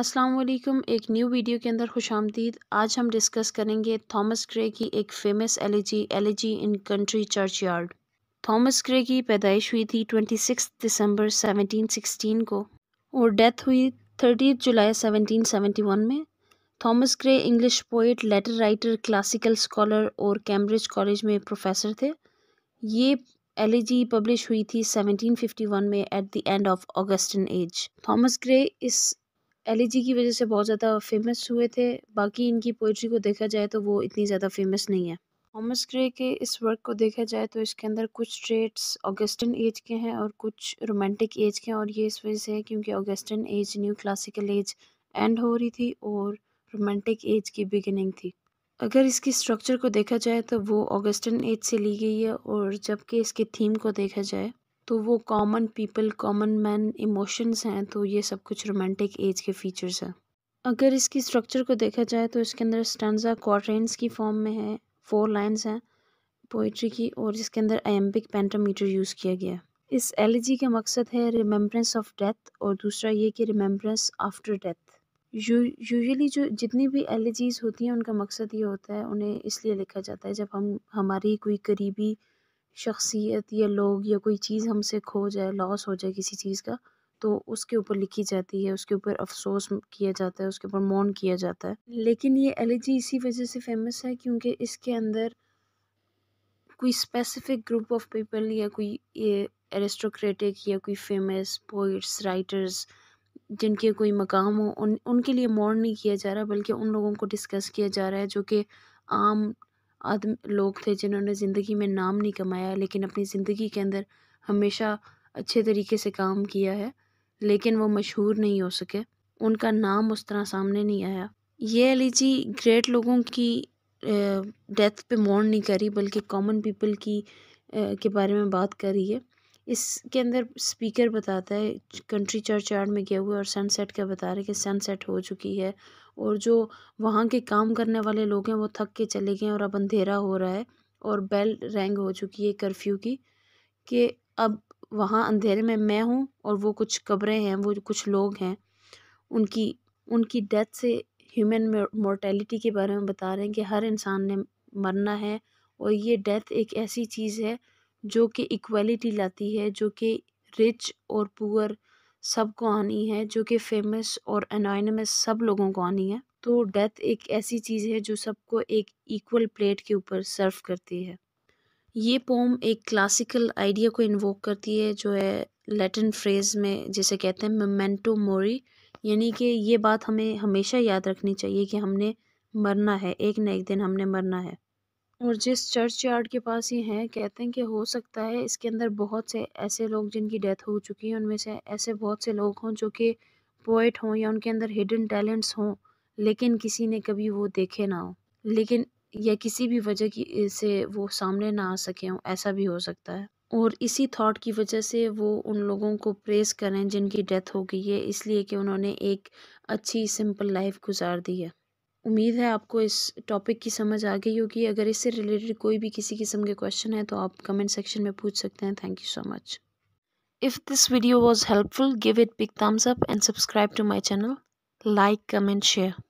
अस्सलाम वालेकुम एक न्यू वीडियो के अंदर खुश आमदीद आज हम डिस्कस करेंगे थॉमस ग्रे की एक famous elegy elegy in country churchyard Thomas Gray की पैदाइश हुई थी 26 दिसंबर 1716 को और डेथ हुई 30 जुलाई 1771 में Thomas Gray English poet letter writer classical scholar और कैम्ब्रिज कॉलेज में प्रोफेसर थे ये एलिजी पब्लिश हुई थी 1751 में at the end of Augustan age Thomas Gray इस एल जी e की वजह से बहुत ज़्यादा फ़ेमस हुए थे बाकी इनकी पोइट्री को देखा जाए तो वो इतनी ज़्यादा फ़ेमस नहीं है थॉमस ग्रे के इस वर्क को देखा जाए तो इसके अंदर कुछ ट्रेट्स ऑगस्टन एज के हैं और कुछ रोमांटिक एज के हैं और ये इस वजह से है क्योंकि Augustan age new classical age end हो रही थी और रोमांटिक एज की बिगिनिंग थी अगर इसकी स्ट्रक्चर को देखा जाए तो वो ऑगस्टन एज से ली गई है और जबकि इसके थीम को देखा जाए तो वो common people common man emotions हैं तो ये सब कुछ रोमांटिक एज के फीचर्स हैं अगर इसकी स्ट्रक्चर को देखा जाए तो इसके अंदर स्टैंडा क्वार्ट्रेंस की फॉर्म में है फोर लाइंस हैं पोइट्री की और इसके अंदर एम्बिक पेंटामीटर यूज़ किया गया है इस एलिजी का मकसद है रिमेम्बरेंस ऑफ डेथ और दूसरा ये कि रिमेम्बरेंस आफ्टर डेथ यूजली जो जितनी भी एलिजीज होती हैं उनका मकसद ये होता है उन्हें इसलिए लिखा जाता है जब हम हमारी कोई करीबी शख्सियत या लोग या कोई चीज़ हमसे खो जाए लॉस हो जाए किसी चीज़ का तो उसके ऊपर लिखी जाती है उसके ऊपर अफसोस किया जाता है उसके ऊपर मौन किया जाता है लेकिन ये एलिजी इसी वजह से फेमस है क्योंकि इसके अंदर कोई स्पेसिफिक ग्रुप ऑफ पीपल या कोई ये एरेस्टोक्रेटिक या कोई फेमस पोइट्स राइटर्स जिनके कोई मकाम हो उन उनके लिए मौन नहीं किया जा रहा बल्कि उन लोगों को डिस्कस किया जा रहा है जो कि आम आदमी लोग थे जिन्होंने ज़िंदगी में नाम नहीं कमाया लेकिन अपनी ज़िंदगी के अंदर हमेशा अच्छे तरीके से काम किया है लेकिन वो मशहूर नहीं हो सके उनका नाम उस तरह सामने नहीं आया ये अली जी ग्रेट लोगों की डेथ पे मौन नहीं करी बल्कि कॉमन पीपल की के बारे में बात करी है इसके अंदर स्पीकर बताता है कंट्री चर्च यार्ड में गया हुआ और सनसेट का बता रहे कि सनसेट हो चुकी है और जो वहाँ के काम करने वाले लोग हैं वो थक के चले गए और अब अंधेरा हो रहा है और बेल रेंग हो चुकी है कर्फ्यू की कि अब वहाँ अंधेरे में मैं हूँ और वो कुछ कब्रें हैं वो कुछ लोग हैं उनकी उनकी डेथ से ह्यूमन मोर्टेलिटी के बारे में बता रहे हैं कि हर इंसान ने मरना है और ये डेथ एक ऐसी चीज़ है जो कि इक्वलिटी लाती है जो कि रिच और पुअर सबको आनी है जो कि फेमस और अनोनमस सब लोगों को आनी है तो डेथ एक ऐसी चीज़ है जो सबको एक इक्वल प्लेट के ऊपर सर्व करती है ये पोम एक क्लासिकल आइडिया को इन्वोक करती है जो है लेटिन फ्रेज़ में जिसे कहते हैं मेमेंटो मोरी यानी कि ये बात हमें हमेशा याद रखनी चाहिए कि हमने मरना है एक ना एक दिन हमने मरना है और जिस चर्च यार्ड के पास ये हैं कहते हैं कि हो सकता है इसके अंदर बहुत से ऐसे लोग जिनकी डेथ हो चुकी है उनमें से ऐसे बहुत से लोग हों जो कि पोइट हों या उनके अंदर हिडन टैलेंट्स हों लेकिन किसी ने कभी वो देखे ना हो लेकिन या किसी भी वजह की से वो सामने ना आ सके हों ऐसा भी हो सकता है और इसी थॉट की वजह से वो उन लोगों को प्रेस करें जिनकी डेथ हो गई है इसलिए कि उन्होंने एक अच्छी सिंपल लाइफ गुजार दी है उम्मीद है आपको इस टॉपिक की समझ आ गई होगी अगर इससे रिलेटेड कोई भी किसी किस्म के क्वेश्चन है तो आप कमेंट सेक्शन में पूछ सकते हैं thank you so much if this video was helpful give it big thumbs up and subscribe to my channel like comment share